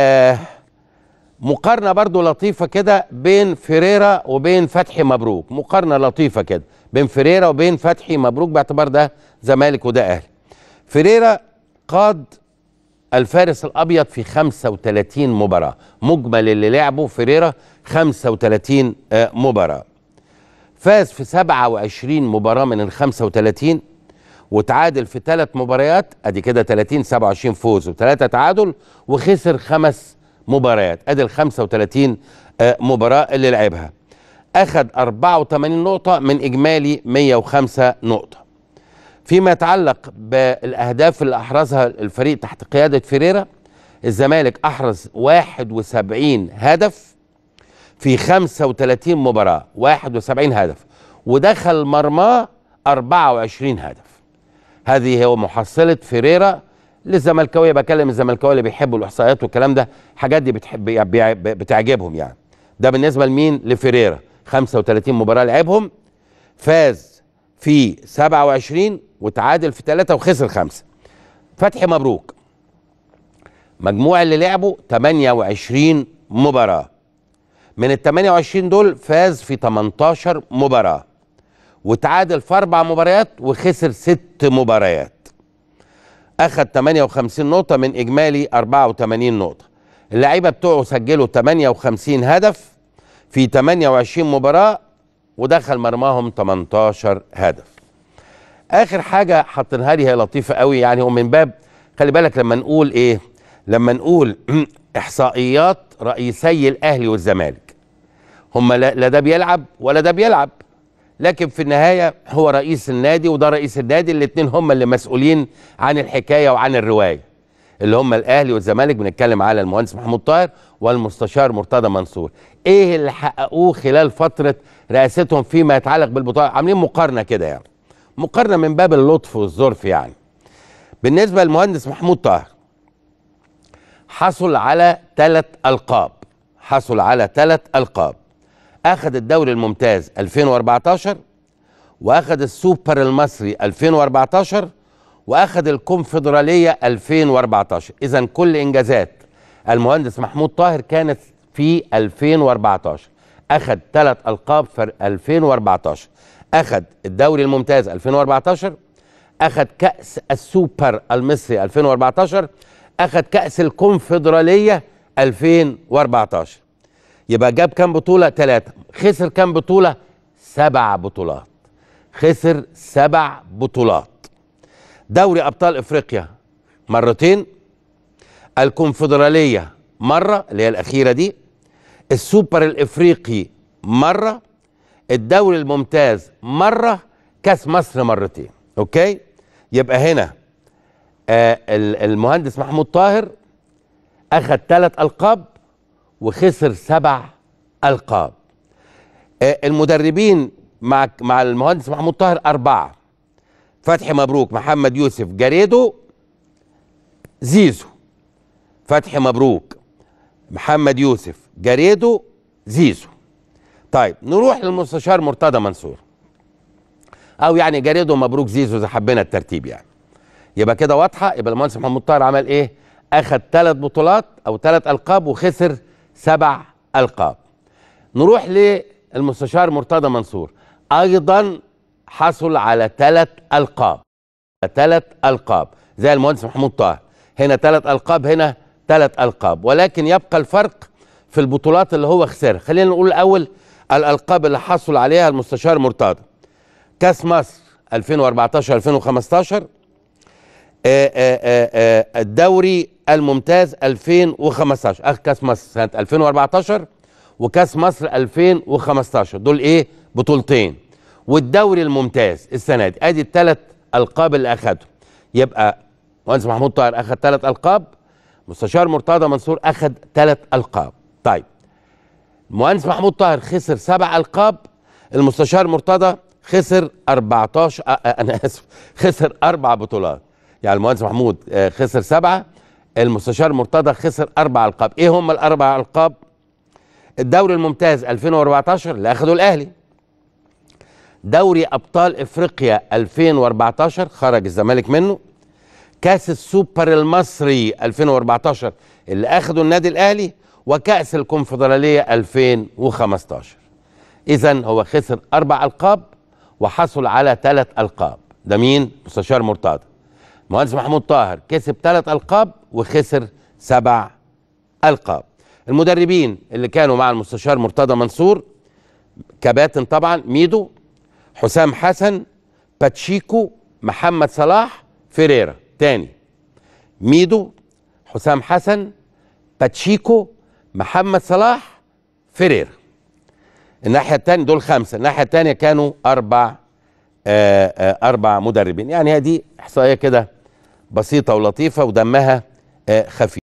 آه مقارنة برضو لطيفة كده بين فريرة وبين فتحي مبروك مقارنة لطيفة كده بين فريرة وبين فتحي مبروك باعتبار ده زمالك وده أهلي فريرة قاد الفارس الأبيض في 35 مباراة مجمل اللي لعبه فريرة 35 آه، مباراة فاز في 27 مباراة من ال 35 وتعادل في ثلاث مباريات ادي كده 30 27 فوز وثلاثه تعادل وخسر خمس مباريات ادي ال 35 آه، مباراه اللي لعبها اخذ 84 نقطه من اجمالي 105 نقطه فيما يتعلق بالاهداف اللي احرزها الفريق تحت قياده فيريرا الزمالك احرز 71 هدف في 35 مباراه 71 هدف ودخل مرماه 24 هدف هذه هي محصله فيريرا للزملكاويه بكلم الزملكاويه اللي بيحبوا الاحصائيات والكلام ده الحاجات دي بتحب بتعجبهم يعني ده بالنسبه لمين لفيريرا 35 مباراه لعبهم فاز في 27 وتعادل في 3 وخسر 5 فتحي مبروك مجموع اللي لعبوا 28 مباراه من ال 28 دول فاز في 18 مباراه وتعادل في اربع مباريات وخسر ست مباريات اخذ 58 نقطه من اجمالي 84 نقطه اللعيبه بتوعه سجلوا 58 هدف في 28 مباراه ودخل مرماهم 18 هدف اخر حاجه حاطينها لي هي لطيفه قوي يعني ومن باب خلي بالك لما نقول ايه لما نقول احصائيات رئيسي الاهلي والزمالك هم لا ده بيلعب ولا ده بيلعب لكن في النهايه هو رئيس النادي وده رئيس النادي الاثنين هم اللي مسؤولين عن الحكايه وعن الروايه اللي هم الاهلي والزمالك بنتكلم على المهندس محمود طاهر والمستشار مرتضى منصور ايه اللي حققوه خلال فتره رئاستهم فيما يتعلق بالبطوله عاملين مقارنه كده يعني مقارنه من باب اللطف والظرف يعني بالنسبه للمهندس محمود طاهر حصل على ثلاث القاب حصل على ثلاث القاب اخذ الدوري الممتاز 2014 واخذ السوبر المصري 2014 واخذ الكونفدراليه 2014 اذا كل انجازات المهندس محمود طاهر كانت في 2014 اخذ ثلاث القاب في 2014 اخذ الدوري الممتاز 2014 اخذ كاس السوبر المصري 2014 اخذ كاس الكونفدراليه 2014 يبقى جاب كام بطولة ثلاثة خسر كام بطولة سبع بطولات خسر سبع بطولات دوري أبطال إفريقيا مرتين الكونفدرالية مرة اللي هي الأخيرة دي السوبر الإفريقي مرة الدوري الممتاز مرة كاس مصر مرتين أوكي يبقى هنا آه المهندس محمود طاهر أخذ ثلاث ألقاب وخسر سبع القاب آه، المدربين مع مع المهندس محمود طاهر اربعه فتحي مبروك محمد يوسف جاريدو زيزو فتحي مبروك محمد يوسف جاريدو زيزو طيب نروح للمستشار مرتضى منصور او يعني جاريدو مبروك زيزو اذا حبينا الترتيب يعني يبقى كده واضحه يبقى المهندس محمود طاهر عمل ايه اخذ ثلاث بطولات او ثلاث القاب وخسر سبع ألقاب نروح للمستشار مرتضى منصور أيضا حصل على ثلاث ألقاب ثلاث ألقاب زي المهندس محمود طاهر هنا ثلاث ألقاب هنا ثلاث ألقاب ولكن يبقى الفرق في البطولات اللي هو خسرها خلينا نقول الأول الألقاب اللي حصل عليها المستشار مرتضى كاس مصر 2014 2015 آه، آه، آه، الدوري الممتاز 2015 كاس مصر سنه 2014 وكاس مصر 2015 دول ايه بطولتين والدوري الممتاز السنه دي ادي الثلاث القاب اللي اخدهم يبقى مهندس محمود طاهر اخد ثلاث القاب مستشار مرتضى منصور اخد ثلاث القاب طيب المهندس محمود طاهر خسر سبع القاب المستشار مرتضى خسر 14 انا اسف خسر اربع بطولات يعني المهندس محمود آه، خسر سبعه المستشار مرتضى خسر اربع القاب ايه هم الاربع القاب الدوري الممتاز 2014 اللي اخده الاهلي دوري ابطال افريقيا 2014 خرج الزمالك منه كاس السوبر المصري 2014 اللي اخده النادي الاهلي وكاس الكونفدراليه 2015 اذا هو خسر اربع القاب وحصل على ثلاث القاب ده مين مستشار مرتضى المهندس محمود طاهر كسب ثلاث القاب وخسر سبع القاب المدربين اللي كانوا مع المستشار مرتضى منصور كباتن طبعا ميدو حسام حسن باتشيكو محمد صلاح فيريرا تاني ميدو حسام حسن باتشيكو محمد صلاح فيريرا الناحية التانية دول خمسة الناحية التانية كانوا أربع آآ آه، آآ آه، أربع مدربين يعني هذه إحصائية كده بسيطة ولطيفة ودمها آه، خفيف